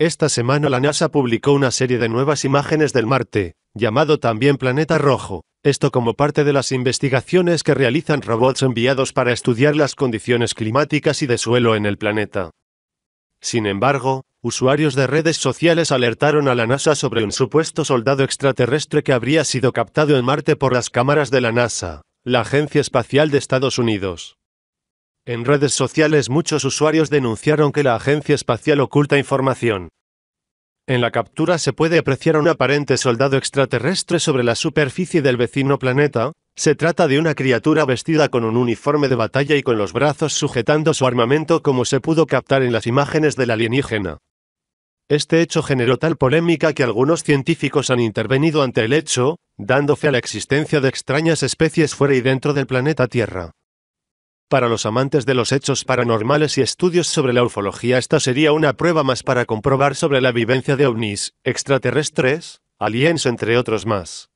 Esta semana la NASA publicó una serie de nuevas imágenes del Marte, llamado también Planeta Rojo, esto como parte de las investigaciones que realizan robots enviados para estudiar las condiciones climáticas y de suelo en el planeta. Sin embargo, usuarios de redes sociales alertaron a la NASA sobre un supuesto soldado extraterrestre que habría sido captado en Marte por las cámaras de la NASA, la Agencia Espacial de Estados Unidos. En redes sociales muchos usuarios denunciaron que la agencia espacial oculta información. En la captura se puede apreciar a un aparente soldado extraterrestre sobre la superficie del vecino planeta. Se trata de una criatura vestida con un uniforme de batalla y con los brazos sujetando su armamento como se pudo captar en las imágenes del alienígena. Este hecho generó tal polémica que algunos científicos han intervenido ante el hecho, dándose a la existencia de extrañas especies fuera y dentro del planeta Tierra. Para los amantes de los hechos paranormales y estudios sobre la ufología, esta sería una prueba más para comprobar sobre la vivencia de ovnis, extraterrestres, aliens, entre otros más.